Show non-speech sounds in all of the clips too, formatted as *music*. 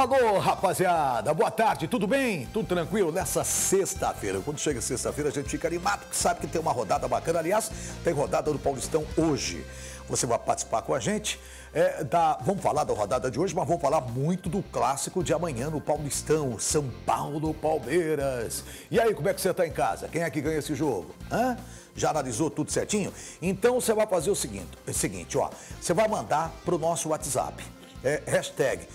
Alô, rapaziada, boa tarde, tudo bem? Tudo tranquilo? Nessa sexta-feira, quando chega sexta-feira, a gente fica animado, porque sabe que tem uma rodada bacana. Aliás, tem rodada do Paulistão hoje. Você vai participar com a gente. É, da, vamos falar da rodada de hoje, mas vamos falar muito do clássico de amanhã no Paulistão, São Paulo Palmeiras. E aí, como é que você está em casa? Quem é que ganha esse jogo? Hã? Já analisou tudo certinho? Então você vai fazer o seguinte, é o seguinte, ó. Você vai mandar para o nosso WhatsApp. É, hashtag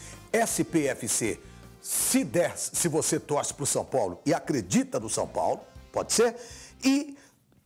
SPFC. Se der, se você torce para o São Paulo e acredita no São Paulo, pode ser? E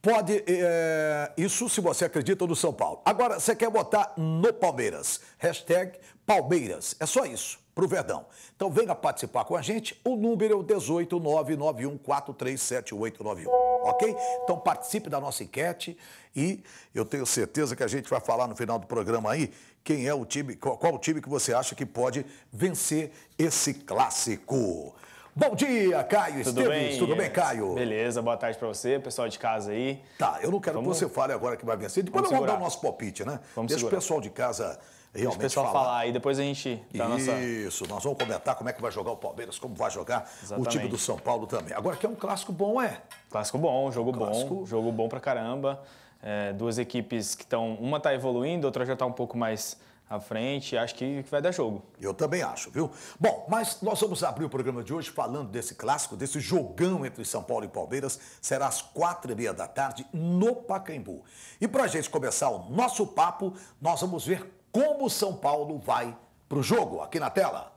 pode. É, isso se você acredita no São Paulo. Agora, você quer botar no Palmeiras. Hashtag Palmeiras. É só isso para o Verdão. Então venha participar com a gente. O número é o 18991437891 ok? Então participe da nossa enquete e eu tenho certeza que a gente vai falar no final do programa aí quem é o time, qual, o time que você acha que pode vencer esse clássico. Bom dia, Caio Tudo Esteves. Bem? Tudo bem, Caio? Beleza, boa tarde para você, pessoal de casa aí. Tá, eu não quero Vamos... que você fale agora que vai vencer. Depois Vamos vamos dar o nosso palpite, né? Vamos Deixa segurar. o pessoal de casa realmente pessoal falar. falar. E depois a gente dá Isso, nossa... nós vamos comentar como é que vai jogar o Palmeiras, como vai jogar Exatamente. o time do São Paulo também. Agora que é um clássico bom, é? Clássico bom, jogo clássico... bom, jogo bom pra caramba. É, duas equipes que estão, uma está evoluindo, outra já está um pouco mais à frente, acho que vai dar jogo. Eu também acho, viu? Bom, mas nós vamos abrir o programa de hoje falando desse clássico, desse jogão entre São Paulo e Palmeiras. Será às quatro e meia da tarde no Pacaembu. E para a gente começar o nosso papo, nós vamos ver como o São Paulo vai para o jogo. Aqui na tela.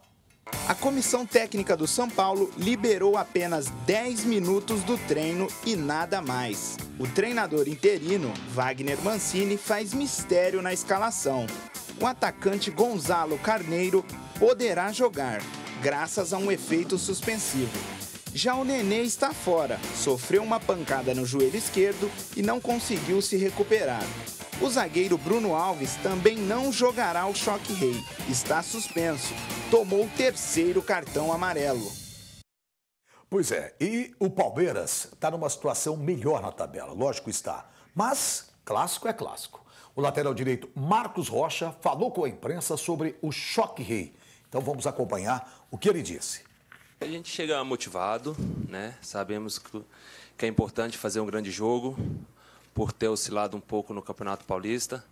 A comissão técnica do São Paulo liberou apenas 10 minutos do treino e nada mais. O treinador interino, Wagner Mancini, faz mistério na escalação. O atacante Gonzalo Carneiro poderá jogar, graças a um efeito suspensivo. Já o Nenê está fora, sofreu uma pancada no joelho esquerdo e não conseguiu se recuperar. O zagueiro Bruno Alves também não jogará o choque rei. Está suspenso. Tomou o terceiro cartão amarelo. Pois é, e o Palmeiras está numa situação melhor na tabela, lógico está. Mas clássico é clássico. O lateral direito Marcos Rocha falou com a imprensa sobre o choque rei. Então vamos acompanhar o que ele disse. A gente chega motivado, né? Sabemos que é importante fazer um grande jogo, por ter oscilado um pouco no Campeonato Paulista.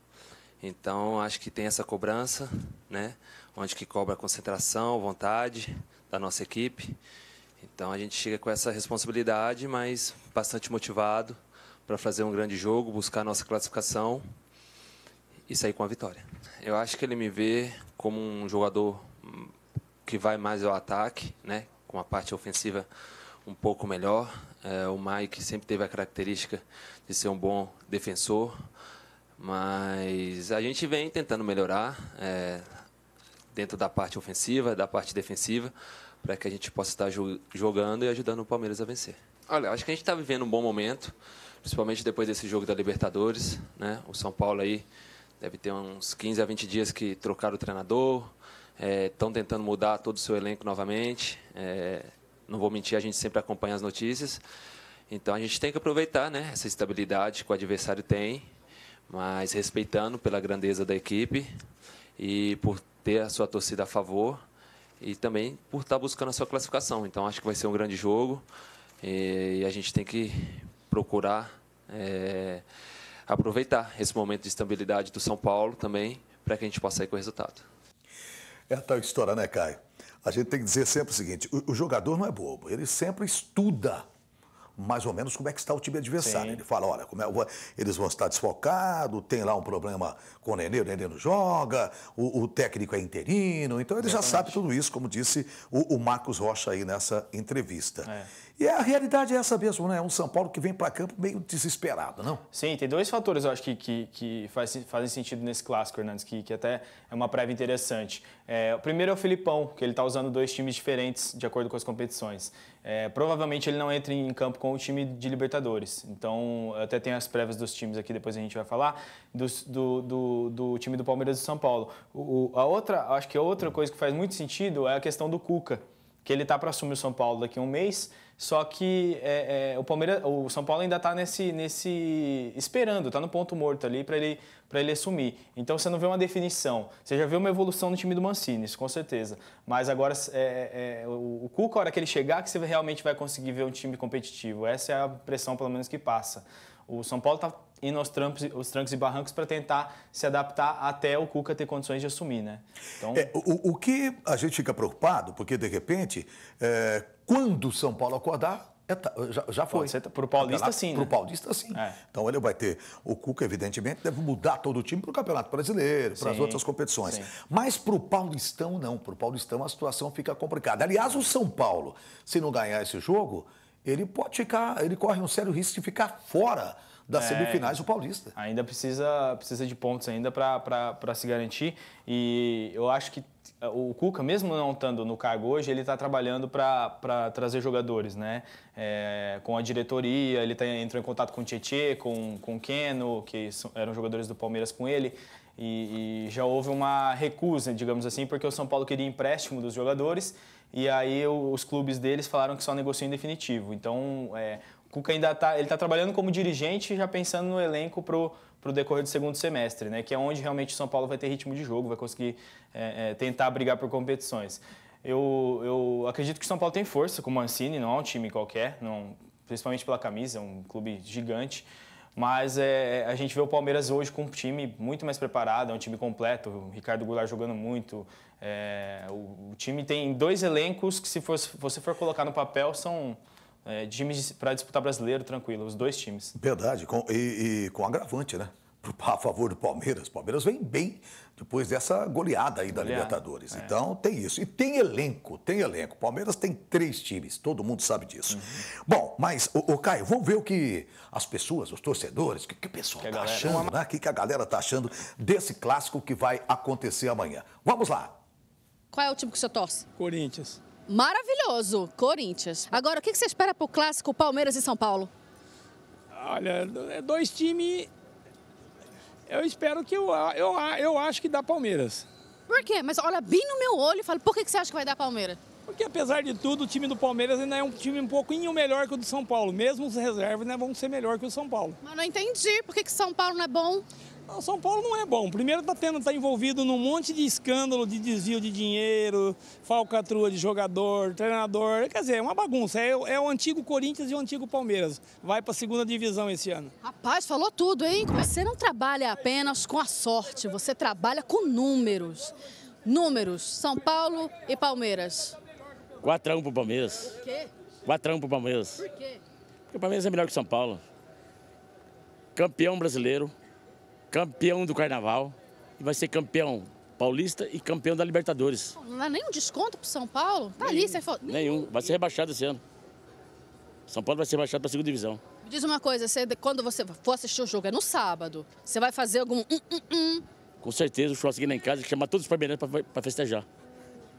Então, acho que tem essa cobrança, né? Onde que cobra a concentração, vontade da nossa equipe. Então, a gente chega com essa responsabilidade, mas bastante motivado para fazer um grande jogo, buscar a nossa classificação e sair com a vitória. Eu acho que ele me vê como um jogador que vai mais ao ataque, né? Com a parte ofensiva um pouco melhor. É, o Mike sempre teve a característica de ser um bom defensor, mas a gente vem tentando melhorar é, dentro da parte ofensiva, da parte defensiva, para que a gente possa estar jogando e ajudando o Palmeiras a vencer. Olha, acho que a gente está vivendo um bom momento, principalmente depois desse jogo da Libertadores. Né? O São Paulo aí deve ter uns 15 a 20 dias que trocaram o treinador, estão é, tentando mudar todo o seu elenco novamente. É, não vou mentir, a gente sempre acompanha as notícias. Então a gente tem que aproveitar né, essa estabilidade que o adversário tem, mas respeitando pela grandeza da equipe e por ter a sua torcida a favor e também por estar buscando a sua classificação. Então acho que vai ser um grande jogo e a gente tem que procurar é, aproveitar esse momento de estabilidade do São Paulo também para que a gente possa sair com o resultado. É a tal história, né, Caio? a gente tem que dizer sempre o seguinte: o, o jogador não é bobo, ele sempre estuda mais ou menos como é que está o time adversário. Sim. Ele fala, olha, é, eles vão estar desfocados, tem lá um problema com o Nenê, o Nenê não joga, o, o técnico é interino, então ele Exatamente. já sabe tudo isso, como disse o, o Marcos Rocha aí nessa entrevista. É. E a realidade é essa mesmo, né? É um São Paulo que vem para campo meio desesperado, não? Sim, tem dois fatores, eu acho, que, que, que faz, fazem sentido nesse clássico, Hernandes, que, que até é uma prévia interessante. É, o primeiro é o Filipão, que ele está usando dois times diferentes de acordo com as competições. É, provavelmente ele não entra em campo com o time de Libertadores. Então, até tem as prévias dos times aqui, depois a gente vai falar, do, do, do, time do Palmeiras e do São Paulo. O, a outra, acho que a outra coisa que faz muito sentido é a questão do Cuca, que ele está para assumir o São Paulo daqui a um mês. Só que é, é, o Palmeiras, o São Paulo ainda está nesse, nesse esperando, está no ponto morto ali para ele para ele assumir. Então você não vê uma definição. Você já vê uma evolução no time do Mancini, isso com certeza. Mas agora é, é, é o, o Cuca, a hora que ele chegar, que você realmente vai conseguir ver um time competitivo. Essa é a pressão, pelo menos, que passa. O São Paulo está indo aos os trancos e barrancos para tentar se adaptar até o Cuca ter condições de assumir, né? Então... É, o, o, que a gente fica preocupado, porque de repente, é, quando o São Paulo acordar, é, já, já, foi. Para o Paulista, campeonato, sim. Para o né? Paulista, sim. É. Então ele vai ter. O Cuca, evidentemente, deve mudar todo o time para o Campeonato Brasileiro, para as outras competições. Sim. Mas para o Paulistão, não. Para o Paulistão, a situação fica complicada. Aliás, o São Paulo, se não ganhar esse jogo, ele pode ficar. Ele corre um sério risco de ficar fora das é, semifinais do Paulista. Ainda precisa, precisa de pontos ainda para se garantir. E eu acho que o Cuca, mesmo não estando no cargo hoje, ele está trabalhando para trazer jogadores, né? É, com a diretoria, ele tá, entrou em contato com o Tietê, com, com o Keno, que são, eram jogadores do Palmeiras com ele. E, e, já houve uma recusa, digamos assim, porque o São Paulo queria empréstimo dos jogadores e aí os clubes deles falaram que só negocia em definitivo. Então, é, o Cuca ainda está, ele está trabalhando como dirigente, já pensando no elenco para para o decorrer do segundo semestre, né, que é onde realmente São Paulo vai ter ritmo de jogo, vai conseguir é, é, tentar brigar por competições. Eu, eu acredito que o São Paulo tem força com o Mancini, não é um time qualquer, não, principalmente pela camisa, é um clube gigante. Mas é, a gente vê o Palmeiras hoje com um time muito mais preparado, é um time completo, o Ricardo Goulart jogando muito. É, o, o, time tem dois elencos que, se você for, for colocar no papel, são é, times para disputar brasileiro tranquilo, os dois times. Verdade, com, e, e com agravante, né? a favor do Palmeiras. O Palmeiras vem bem depois dessa goleada aí da goleada, Libertadores. É. Então tem isso. E tem elenco, tem elenco. Palmeiras tem três times, todo mundo sabe disso. Uhum. Bom, mas, o, Caio, vamos ver o que as pessoas, os torcedores, o que, que o pessoal está achando, né? O que, que a galera tá achando desse clássico que vai acontecer amanhã. Vamos lá. Qual é o time que você torce? Corinthians maravilhoso, Corinthians. Agora, o que você espera para o clássico Palmeiras e São Paulo? Olha, é dois times. Eu espero que. Eu, eu, eu acho que dá Palmeiras. Por quê? Mas olha bem no meu olho e fala: por que você acha que vai dar Palmeiras? Porque apesar de tudo, o time do Palmeiras ainda é um time um pouquinho melhor que o do São Paulo. Mesmo os reservas né, vão ser melhor que o São Paulo. Mas não entendi. Por que o São Paulo não é bom? O São Paulo não é bom. Primeiro está tendo, tá envolvido num monte de escândalo de desvio de dinheiro, falcatrua de jogador, treinador. Quer dizer, é uma bagunça. É, é o antigo Corinthians e o antigo Palmeiras. Vai para a segunda divisão esse ano. Rapaz, falou tudo, hein? Você não trabalha apenas com a sorte, você trabalha com números. Números, São Paulo e Palmeiras. 4x1 o Palmeiras. Por quê? 4x1 Palmeiras. Por quê? Porque o Palmeiras é melhor que o São Paulo. Campeão brasileiro campeão do Carnaval e vai ser campeão paulista e campeão da Libertadores. Não dá é nenhum desconto pro São Paulo? Tá nenhum, ali, você falou. Nenhum. Vai ser rebaixado esse ano. São Paulo vai ser rebaixado pra segunda divisão. Me diz uma coisa, você, quando você for assistir o jogo, é no sábado, você vai fazer algum Hum, hum, hum. Com certeza, o churrasco lá em casa, chamar todos os parmeirenses pra, festejar.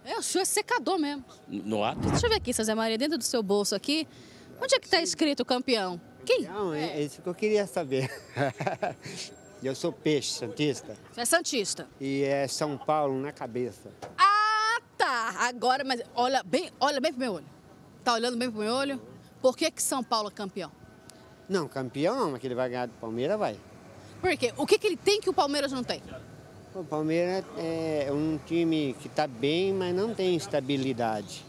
É, o senhor é secador mesmo. No, no ato? Deixa eu ver aqui, seu Maria, dentro do seu bolso aqui, onde é que tá escrito campeão? Quem? Não, é, é isso que eu queria saber. *laughs* Eu sou peixe, santista. Você é santista? E é São Paulo na cabeça. Ah, tá. Agora, mas olha bem, olha bem pro meu olho. Tá olhando bem pro meu olho? Por que, que São Paulo é campeão? Não, campeão, mas que ele vai ganhar do Palmeiras, vai. Por quê? O que, que ele tem que o Palmeiras não tem? O Palmeiras é, é um time que está bem, mas não tem estabilidade.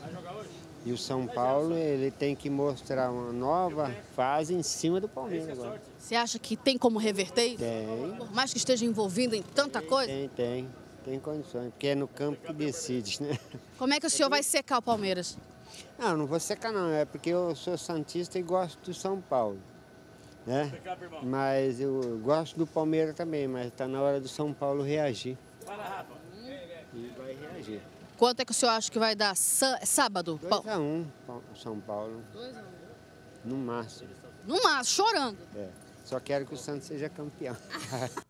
E o São Paulo ele tem que mostrar uma nova fase em cima do Palmeiras é agora. Você acha que tem como reverter isso? Tem. Por mais que esteja envolvido em tanta tem, coisa? Tem, tem. Tem condições, porque é no campo que decide, né? *laughs* Como é que o senhor vai secar o Palmeiras? Não, não vou secar não, é porque eu sou santista e gosto do São Paulo. Né? Mas eu gosto do Palmeiras também, mas está na hora do São Paulo reagir. Para, Rafa. E vai reagir. Quanto é que o senhor acha que vai dar sábado? 2x1, São Paulo. 2x1. No máximo. No máximo, chorando. É. Só quero que o Santos seja campeão. *laughs*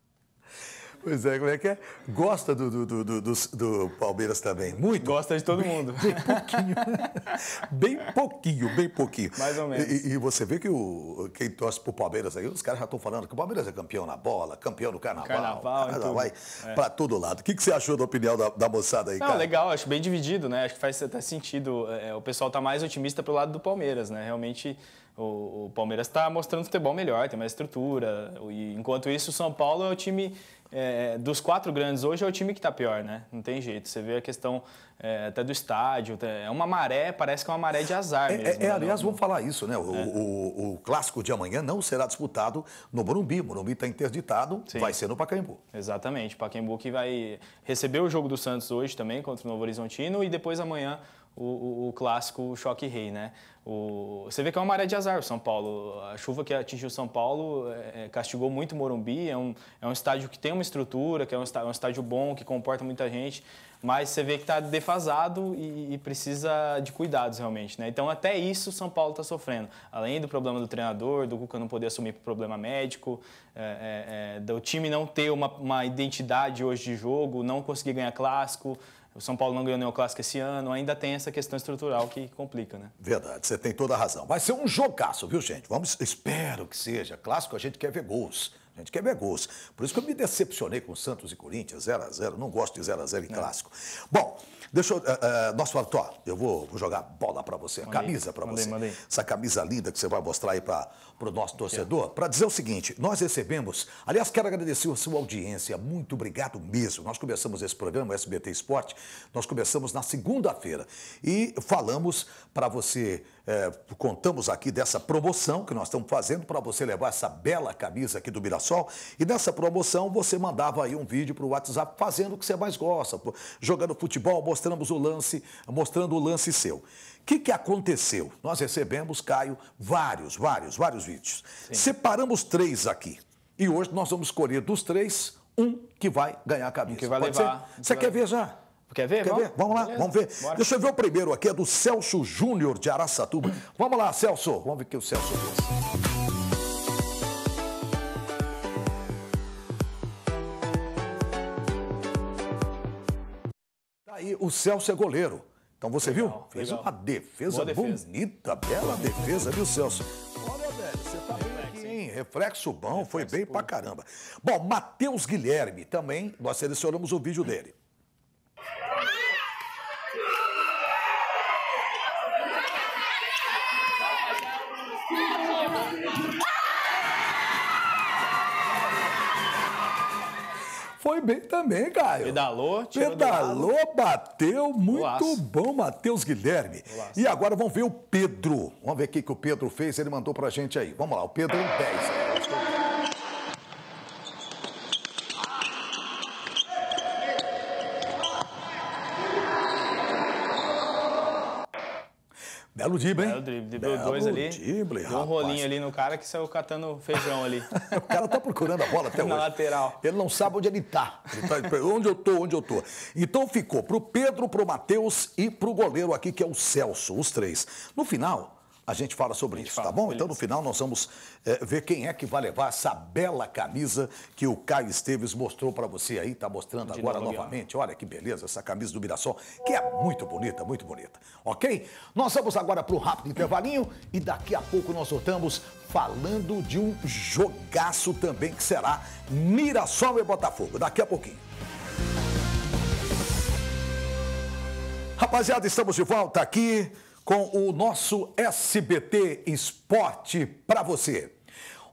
Pois é, como é que é? Gosta do, do, do, do, do Palmeiras também. Muito. Gosta de todo bem, mundo. Bem pouquinho. *laughs* bem pouquinho, bem pouquinho. Mais ou menos. E, e você vê que o, quem torce pro Palmeiras aí, os caras já estão falando que o Palmeiras é campeão na bola, campeão no carnaval. Carnaval, carnaval vai é. para todo lado. O que, que você achou da opinião da, da moçada aí, Não, cara? legal, acho bem dividido, né? Acho que faz até sentido. É, é o pessoal tá mais otimista pro lado do Palmeiras, né? Realmente. O, o Palmeiras está mostrando futebol melhor, tem mais estrutura. E, enquanto isso, o São Paulo é o time é, é, dos quatro grandes hoje é o time que está pior, né? Não tem jeito. Você vê a questão é, até do estádio, é uma maré, parece que é uma maré de azar é, é mesmo. É, né? aliás, vamos falar isso, né? É. O, o, o, clássico de amanhã não será disputado no Morumbi. O Morumbi está interditado, Sim. vai ser no Pacaembu. Exatamente, Pacaembu que vai receber o jogo do Santos hoje também contra o Novo Horizontino e depois amanhã o, o, o clássico choque rei, né? O, você vê que é uma maré de azar o São Paulo. A chuva que atingiu São Paulo é, é castigou muito o Morumbi. É um, é um estádio que tem uma estrutura, que é um estádio, é um estádio bom, que comporta muita gente, mas você vê que está defasado e, e, precisa de cuidados realmente. Né? Então, até isso São Paulo está sofrendo. Além do problema do treinador, do Cuca não poder assumir problema médico, é, é, é, do time não ter uma, uma identidade hoje de jogo, não conseguir ganhar clássico. O São Paulo não ganhou o clássico esse ano, ainda tem essa questão estrutural que complica, né? Verdade, você tem toda a razão. Vai ser um jogaço, viu, gente? Vamos, espero que seja. Clássico a gente quer ver gols. A gente quer ver é gols. Por isso que eu me decepcionei com Santos e Corinthians, 0 a 0 Não gosto de 0 a 0 em é. clássico. Bom, deixa eu. Uh, uh, nosso Arthur, eu vou, vou jogar bola para você, mandei, camisa para você. Mandei. Essa camisa linda que você vai mostrar aí para o nosso torcedor. Para dizer o seguinte: nós recebemos. Aliás, quero agradecer a sua audiência. Muito obrigado mesmo. Nós começamos esse programa, SBT Esporte, nós começamos na segunda-feira e falamos para você é, contamos aqui dessa promoção que nós estamos fazendo para você levar essa bela camisa aqui do Mirassol. E nessa promoção você mandava aí um vídeo para o WhatsApp fazendo o que você mais gosta, jogando futebol, mostramos o lance, mostrando o lance seu. O que, que aconteceu? Nós recebemos, Caio, vários, vários, vários vídeos. Sim. Separamos três aqui. E hoje nós vamos escolher dos três um que vai ganhar a camisa. Um que vai Pode levar. Ser? Você quer ver já? Quer ver? Quer vamos? ver? Vamos lá, Beleza. vamos ver. Bora. Deixa eu ver o primeiro aqui, é do Celso Júnior de Araçatuba. vamos lá, Celso. Vamos ver o que o Celso fez. Tá aí, o Celso é goleiro. Então você legal, viu? Fez legal. uma defesa, defesa, bonita, bela defesa, viu, Celso? Olha, velho, você tá Reflexo, bem aqui, hein? Reflexo bom, Reflexo foi bem puro. pra caramba. Bom, Matheus Guilherme também, nós selecionamos o vídeo dele. Foi bem também, Caio. Pedalou, tirou Pedalou, bateu, muito bom, Matheus Guilherme. E agora vamos ver o Pedro. Vamos ver o que, que o Pedro fez, ele mandou pra gente aí. Vamos lá, o Pedro 10. Belo é drible, hein? Belo é drible. Driblou é dois ali. Drible, deu um rolinho ali no cara que saiu catando feijão ali. *laughs* o cara tá procurando a bola até Na hoje. Na lateral. Ele não sabe onde ele tá. Ele tá onde eu tô, onde eu tô. Então ficou pro Pedro, pro Matheus e pro goleiro aqui, que é o Celso, os três. No final, a gente fala sobre gente isso, fala, tá bom? Beleza. Então, no final, nós vamos é, ver quem é que vai levar essa bela camisa que o Caio Esteves mostrou para você aí, tá mostrando De agora novamente. Olha que beleza essa camisa do Mirassol, que é muito bonita, muito bonita, ok? Nós vamos agora para um rápido intervalinho e daqui a pouco nós voltamos falando de um jogaço também que será Mirassol e Botafogo. Daqui a pouquinho. Rapaziada, estamos de volta aqui com o nosso SBT Esporte para você.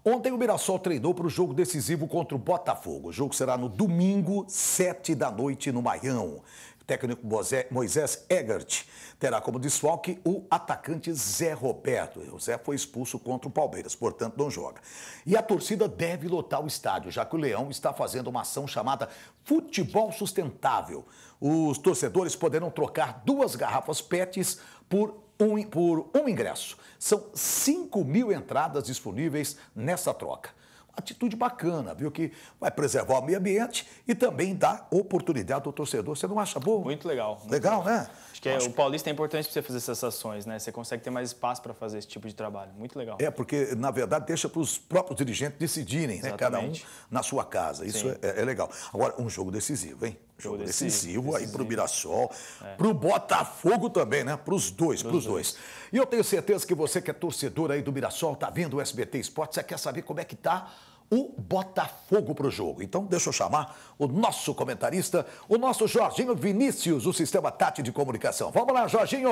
Ontem o Mirassol treinou para o jogo decisivo contra o Botafogo. O jogo será no domingo, 7 da noite, no Maião. O técnico Moisés Egert terá como desfalque o atacante Zé Roberto. O Zé foi expulso contra o Palmeiras, portanto não joga. E a torcida deve lotar o estádio, já que o Leão está fazendo uma ação chamada Futebol Sustentável. Os torcedores poderão trocar duas garrafas PETs por um, por um ingresso. São 5 mil entradas disponíveis nessa troca. Uma atitude bacana, viu? Que vai preservar o meio ambiente e também dá oportunidade ao torcedor. Você não acha bom? Muito legal. Muito legal, legal, né? Acho que é, o paulista é importante para você fazer essas ações, né? Você consegue ter mais espaço para fazer esse tipo de trabalho. Muito legal. É, porque, na verdade, deixa para os próprios dirigentes decidirem, Exatamente. né? Cada um na sua casa. Isso é, é, legal. Agora, um jogo decisivo, hein? Jogo, jogo decisivo, decisivo, aí para o Mirassol, é. para o Botafogo também, né? Para os dois, para os dois. dois. E eu tenho certeza que você que é torcedor aí do Mirassol, tá vendo o SBT Esportes, você quer saber como é que tá o Botafogo para o jogo. Então, deixa eu chamar o nosso comentarista, o nosso Jorginho Vinícius, do Sistema Tati de Comunicação. Vamos lá, Jorginho!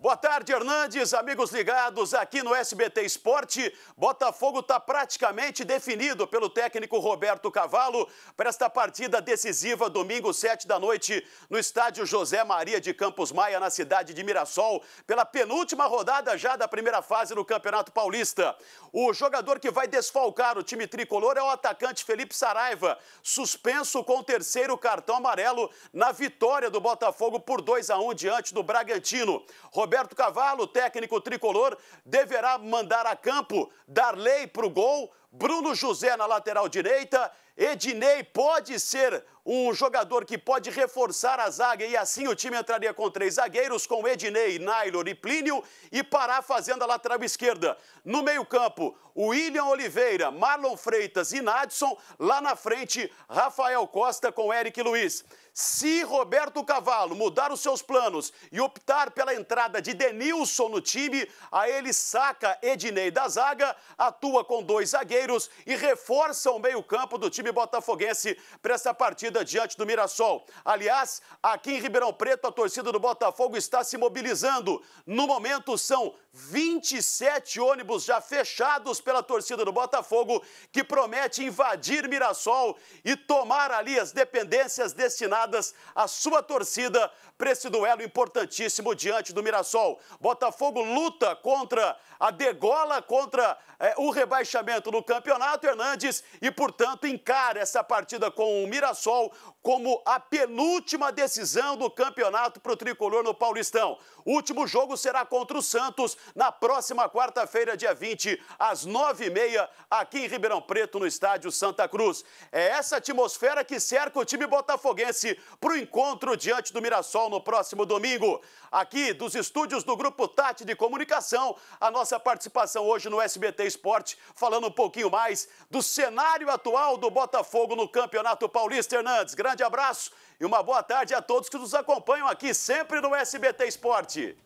Boa tarde, Hernandes, amigos ligados aqui no SBT Esporte. Botafogo está praticamente definido pelo técnico Roberto Cavalo para esta partida decisiva, domingo, 7 da noite, no estádio José Maria de Campos Maia, na cidade de Mirassol, pela penúltima rodada já da primeira fase do Campeonato Paulista. O jogador que vai desfalcar o time tricolor é o atacante Felipe Saraiva, suspenso com o terceiro cartão amarelo na vitória do Botafogo por 2 a 1 diante do Bragantino. Roberto Roberto Cavalo, técnico tricolor, deverá mandar a campo Darley para o gol, Bruno José na lateral direita. Ednei pode ser um jogador que pode reforçar a zaga e assim o time entraria com três zagueiros, com Ednei, Nailor e Plínio e Pará fazendo a lateral esquerda. No meio-campo, William Oliveira, Marlon Freitas e Nadson. Lá na frente, Rafael Costa com Eric Luiz. Se Roberto Cavalo mudar os seus planos e optar pela entrada de Denilson no time, aí ele saca Ednei da zaga, atua com dois zagueiros e reforça o meio-campo do time botafoguense para essa partida diante do Mirassol. Aliás, aqui em Ribeirão Preto, a torcida do Botafogo está se mobilizando. No momento, são 27 ônibus já fechados pela torcida do Botafogo, que promete invadir Mirassol e tomar ali as dependências destinadas à sua torcida para esse duelo importantíssimo diante do Mirassol. Botafogo luta contra a degola, contra é, o rebaixamento no campeonato, Hernandes, e, portanto, encara essa partida com o Mirassol como a penúltima decisão do campeonato para o tricolor no Paulistão. O último jogo será contra o Santos na próxima quarta-feira, dia 20, às 9h30, aqui em Ribeirão Preto, no estádio Santa Cruz. É essa atmosfera que cerca o time botafoguense para o encontro diante do Mirassol no próximo domingo aqui dos estúdios do Grupo Tati de Comunicação, a nossa participação hoje no SBT Esporte, falando um pouquinho mais do cenário atual do Botafogo no Campeonato Paulista. Hernandes, grande abraço e uma boa tarde a todos que nos acompanham aqui sempre no SBT Esporte.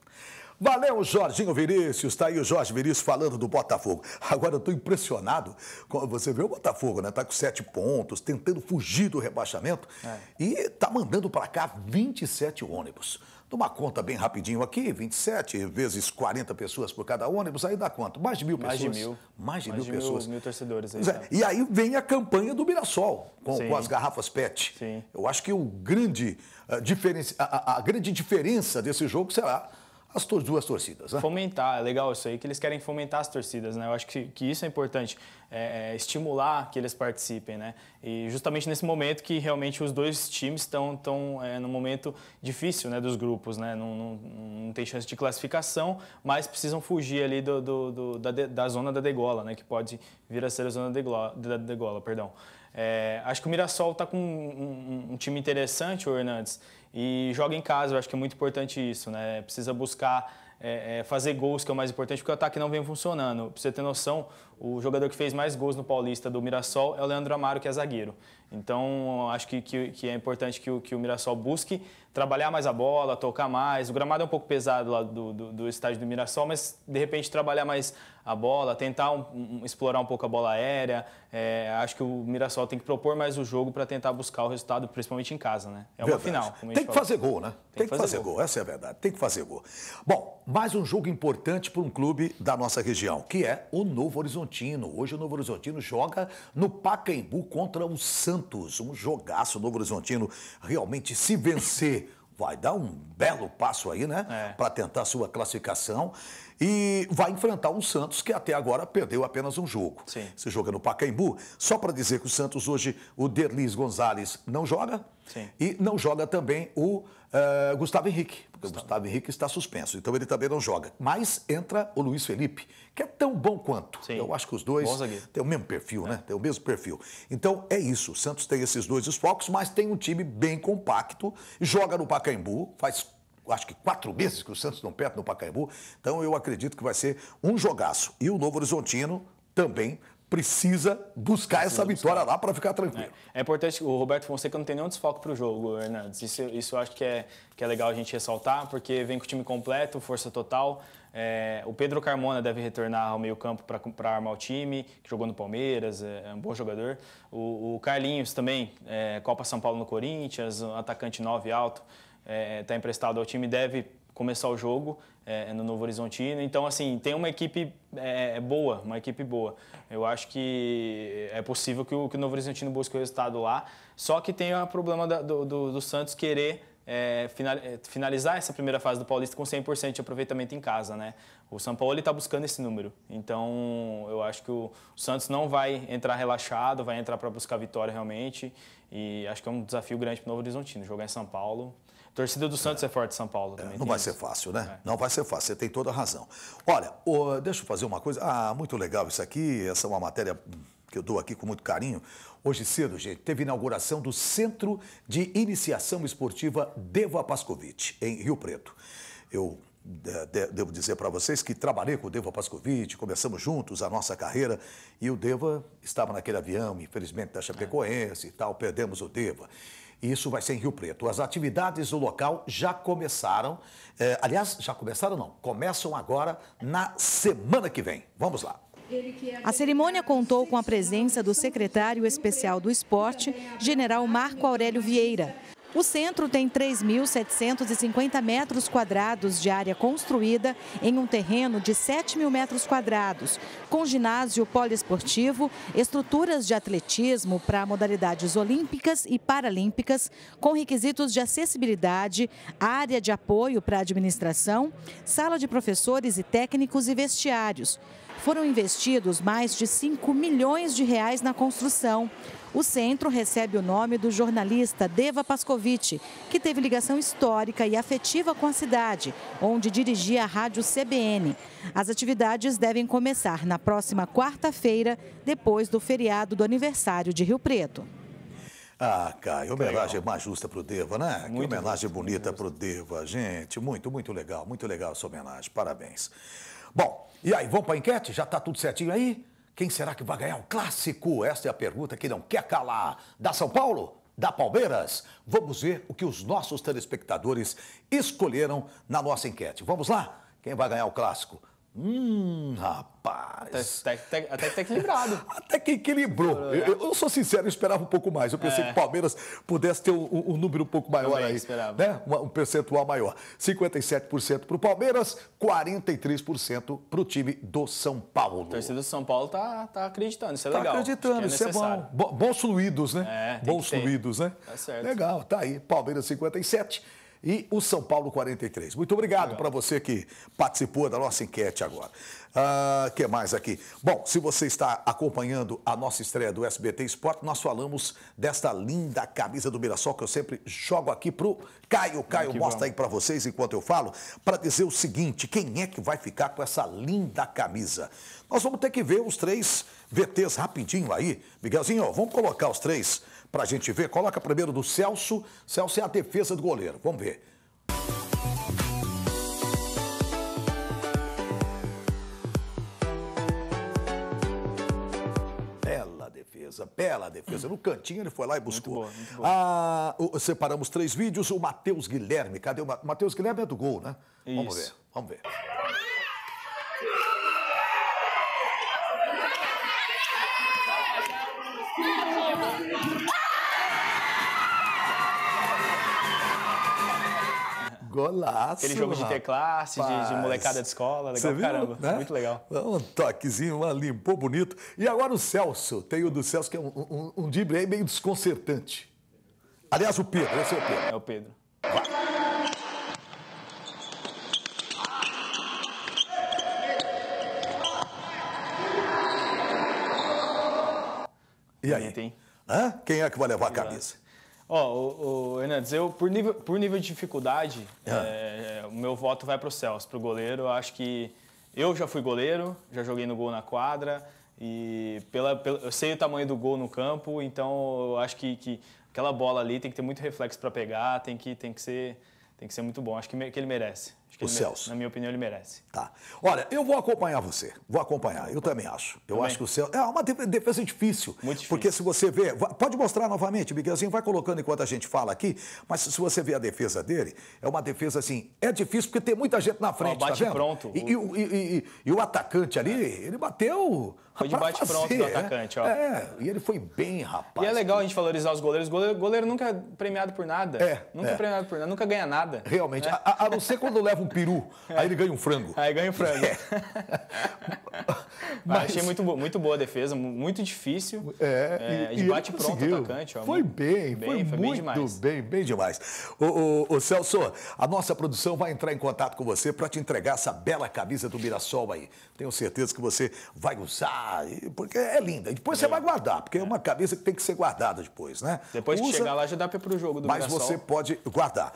Valeu, Jorginho Vinícius. Está aí o Jorge Vinícius falando do Botafogo. *laughs* Agora eu estou impressionado. Você vê o Botafogo, né? Está com sete pontos, tentando fugir do rebaixamento. É. E está mandando para cá 27 ônibus numa uma conta bem rapidinho aqui, 27 vezes 40 pessoas por cada ônibus, aí dá quanto? Mais de mil pessoas. Mais de mil. Mais de Mais mil, mil pessoas. Mil, torcedores aí. É, tá? E aí vem a campanha do Mirassol, com, com as garrafas PET. Sim. Eu acho que o grande, eh, diferença, a, a, a grande diferença desse jogo será as duas torcidas. Né? Fomentar, é legal isso aí, que eles querem fomentar as torcidas, né? Eu acho que, que isso é importante, é, é, estimular que eles participem, né? E justamente nesse momento que realmente os dois times estão tão, é, num momento difícil né, dos grupos, né? Não, não, não, tem chance de classificação, mas precisam fugir ali do, do, do da, da zona da degola, né? Que pode vir a ser a zona da degola, da degola perdão. É, acho que o Mirassol está com um, um, um, time interessante, o Hernandes, e joga em casa. Eu acho que é muito importante isso, né? Precisa buscar é, é, fazer gols, que é o mais importante, porque o ataque não vem funcionando. Pra você ter noção, o jogador que fez mais gols no Paulista do Mirassol é o Leandro Amaro, que é zagueiro. Então, acho que, que, que é importante que o, que o Mirassol busque trabalhar mais a bola, tocar mais. O gramado é um pouco pesado lá do, do, do estádio do Mirassol, mas de repente trabalhar mais a bola, tentar um, um, explorar um pouco a bola aérea. É, acho que o Mirassol tem que propor mais o jogo para tentar buscar o resultado, principalmente em casa, né? É uma verdade. final. tem que falou. fazer gol, né? Tem, tem que fazer, fazer gol. gol. essa é a verdade. Tem que fazer gol. Bom, mais um jogo importante para um clube da nossa região, que é o Novo Horizontino. Hoje o Novo Horizontino joga no Pacaembu contra o Santos. Um jogaço Novo Horizontino realmente se vencer vai dar um belo passo aí, né? É. Para tentar sua classificação. E vai enfrentar um Santos que até agora perdeu apenas um jogo. Sim. Se joga no Pacaembu. Só para dizer que o Santos hoje, o Derlis Gonzalez não joga. E não joga também o uh, Gustavo Henrique, porque Gustavo. o Gustavo Henrique está suspenso, então ele também não joga. Mas entra o Luiz Felipe, que é tão bom quanto. Sim. Eu acho que os dois têm o mesmo perfil, é. né? Tem o mesmo perfil. Então é isso. O Santos tem esses dois desfalques, mas tem um time bem compacto, joga no Pacaembu, faz acho que quatro meses que o Santos não perde no Pacaembu. Então eu acredito que vai ser um jogaço. E o Novo Horizontino também precisa buscar precisa essa vitória buscar. lá para ficar tranquilo. É. é. importante, o Roberto Fonseca não tem nenhum desfoque para o jogo, Hernandes. Isso, isso eu acho que é, que é legal a gente ressaltar, porque vem com o time completo, força total. É, o Pedro Carmona deve retornar ao meio-campo para armar o time, que jogou no Palmeiras, é, é um bom jogador. O, o Carlinhos também, é, Copa São Paulo no Corinthians, um atacante 9 alto, está é, emprestado ao time, deve começar o jogo é, no Novo Horizontino. Então, assim, tem uma equipe é, boa, uma equipe boa. Eu acho que é possível que o, que o Novo Horizontino busque o resultado lá. Só que tem o problema da, do, do, do Santos querer é, é, finalizar essa primeira fase do Paulista com 100% de aproveitamento em casa, né? O São Paulo está buscando esse número, então eu acho que o Santos não vai entrar relaxado, vai entrar para buscar vitória realmente e acho que é um desafio grande para o Novo Horizontino jogar em São Paulo. A torcida do Santos é, é forte em São Paulo é, também. Não vai isso. ser fácil, né? É. Não vai ser fácil, você tem toda a razão. Olha, oh, deixa eu fazer uma coisa. Ah, muito legal isso aqui, essa é uma matéria que eu dou aqui com muito carinho. Hoje cedo, gente, teve inauguração do Centro de Iniciação Esportiva Deva Pascovitch, em Rio Preto. Eu de, devo dizer para vocês que trabalhei com o Deva Pascovitch, começamos juntos a nossa carreira e o Deva estava naquele avião, infelizmente, da Chapecoense e tal, perdemos o Deva. E isso vai ser em Rio Preto. As atividades do local já começaram, eh, aliás, já começaram não, começam agora na semana que vem. Vamos lá. É a cerimônia contou com a presença do secretário especial do esporte, general Marco Aurélio Vieira, o centro tem 3.750 metros quadrados de área construída em um terreno de 7 mil metros quadrados, com ginásio poliesportivo, estruturas de atletismo para modalidades olímpicas e paralímpicas, com requisitos de acessibilidade, área de apoio para a administração, sala de professores e técnicos e vestiários. Foram investidos mais de 5 milhões de reais na construção. O centro recebe o nome do jornalista Deva Pascovitch, que teve ligação histórica e afetiva com a cidade, onde dirigia a rádio CBN. As atividades devem começar na próxima quarta-feira, depois do feriado do aniversário de Rio Preto. Ah, Caio, homenagem mais justa pro Deva, né? Muito que homenagem bom. bonita pro Deva, gente. Muito, muito legal, muito legal essa homenagem. Parabéns. Bom, e aí, vamos para a enquete? Já está tudo certinho aí? Quem será que vai ganhar o clássico? Esta é a pergunta que não quer calar. Da São Paulo? Da Palmeiras? Vamos ver o que os nossos telespectadores escolheram na nossa enquete. Vamos lá? Quem vai ganhar o clássico? Hum, rapaz. Até, até, até, que tá equilibrado. *laughs* até que equilibrou. Eu, é. eu, sou sincero, eu esperava um pouco mais. Eu pensei é. que o Palmeiras pudesse ter um, um número um pouco maior Também aí. Esperava. Né? Um, um percentual maior. 57% para o Palmeiras, 43% para o time do São Paulo. A torcida do São Paulo tá, tá acreditando, isso é tá legal. Está acreditando, é isso é bom. Bons fluidos, né? É, bons fluidos, né? Tá certo. Legal, tá aí. Palmeiras 57% e o São Paulo 43. Muito obrigado, para você que participou da nossa enquete agora. Ah, que mais aqui? Bom, se você está acompanhando a nossa estreia do SBT Esporte, nós falamos desta linda camisa do Mirassol que eu sempre jogo aqui pro Caio. Caio, aqui mostra vamos. aí para vocês enquanto eu falo, para dizer o seguinte: quem é que vai ficar com essa linda camisa? Nós vamos ter que ver os três VTs rapidinho aí. Miguelzinho, vamos colocar os três para a gente ver. Coloca primeiro do Celso. Celso é a defesa do goleiro. Vamos ver. defesa, bela defesa. No cantinho ele foi lá e buscou. Muito muito Ah, o, separamos três vídeos. O Matheus Guilherme, cadê o Matheus Guilherme? É do gol, né? Isso. Vamos ver, vamos ver. Golaço! Aquele jogo de teclasse, de, de, molecada de escola, legal viu, caramba. Né? Muito legal. Um toquezinho lá, limpou bonito. E agora o Celso. Tem o do Celso, que é um, um, um drible aí meio desconcertante. Aliás, o Pedro, esse é o Pedro. É o Pedro. Vai. E aí? Hã? Quem é que vai levar a camisa? Ó, oh, Hernandes, eu, por nível, por nível de dificuldade, é, é, é o meu voto vai para o Celso, para o goleiro. Eu acho que eu já fui goleiro, já joguei no gol na quadra, e pela, pela eu sei o tamanho do gol no campo, então eu acho que, que aquela bola ali tem que ter muito reflexo para pegar, tem que, tem, que ser, tem que ser muito bom. Acho que, que ele merece o Celso. Merece. Na minha opinião, ele merece. Tá. Olha, eu vou acompanhar você. Vou acompanhar. Eu também acho. Eu também. acho que o Celso. É uma defesa difícil. Muito difícil. Porque se você vê. Pode mostrar novamente, Miguelzinho, assim, vai colocando enquanto a gente fala aqui. Mas se você vê a defesa dele, é uma defesa assim. É difícil porque tem muita gente na frente. Ó, tá bate tá pronto. E, e, e, e, o atacante ali, é. ele bateu. Foi de bate fazer, pronto do é. atacante, ó. É, e ele foi bem, rapaz. E é legal a gente valorizar os goleiros. Goleiro, goleiro nunca é premiado por nada. É. Nunca é. é. premiado por nada, nunca ganha nada. Realmente. A, a não ser quando leva um peru, aí ele ganha um frango. Aí ganha um frango. É. *laughs* Mas... achei muito, muito boa a defesa, muito difícil. É, é e, e bate pronto conseguiu. atacante. Foi bem, bem foi, foi, muito bem demais. Bem, bem demais. O, o, o, Celso, a nossa produção vai entrar em contato com você para te entregar essa bela camisa do Mirassol aí. Tenho certeza que você vai usar, porque é linda. E depois é. você vai guardar, porque é, é uma camisa que tem que ser guardada depois, né? Depois Usa, que chegar lá já dá para o jogo do mas Mirassol. Mas você pode guardar.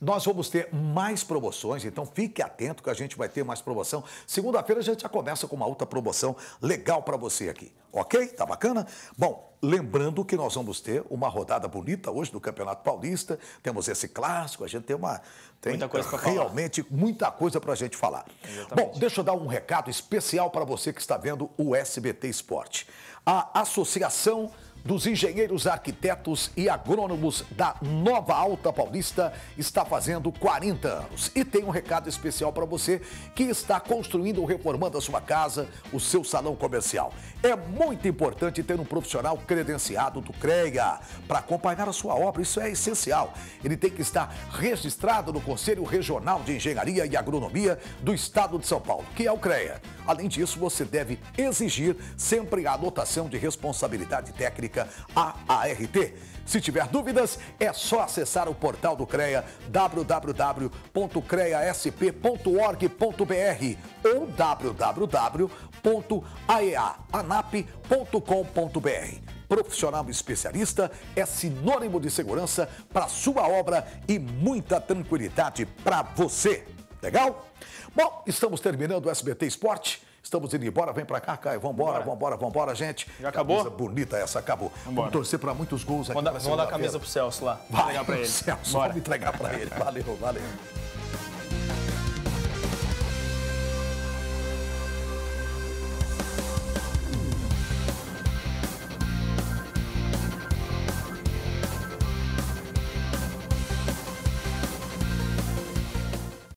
Nós vamos ter mais promoções, então fique atento que a gente vai ter mais promoção. Segunda-feira a gente já começa com uma outra promoção legal para você aqui, ok? Tá bacana? Bom, lembrando que nós vamos ter uma rodada bonita hoje do Campeonato Paulista, temos esse clássico, a gente tem uma. Tem muita coisa realmente falar. muita coisa para a gente falar. Exatamente. Bom, deixa eu dar um recado especial para você que está vendo o SBT Esporte. A Associação dos engenheiros, arquitetos e agrônomos da Nova Alta Paulista está fazendo 40 anos. E tem um recado especial para você que está construindo ou reformando a sua casa, o seu salão comercial. É muito importante ter um profissional credenciado do CREA para acompanhar a sua obra, isso é essencial. Ele tem que estar registrado no Conselho Regional de Engenharia e Agronomia do Estado de São Paulo, que é o CREA. Além disso, você deve exigir sempre a anotação de responsabilidade técnica a AART. Se tiver dúvidas, é só acessar o portal do CREA, www.creasp.org.br ou www.aeaanap.com.br. Profissional especialista é sinônimo de segurança para sua obra e muita tranquilidade para você. Legal? Bom, estamos terminando o SBT Esporte. Estamos indo embora, vem pra cá, Caio. Vambora, vambora, vambora, vambora gente. Já acabou? Camisa bonita essa, acabou. Vambora. Vamos torcer pra muitos gols aqui. Vamos dar a camisa pro Celso lá. Vai, entregar pra ele. Celso, vamos entregar pra ele. Valeu, valeu.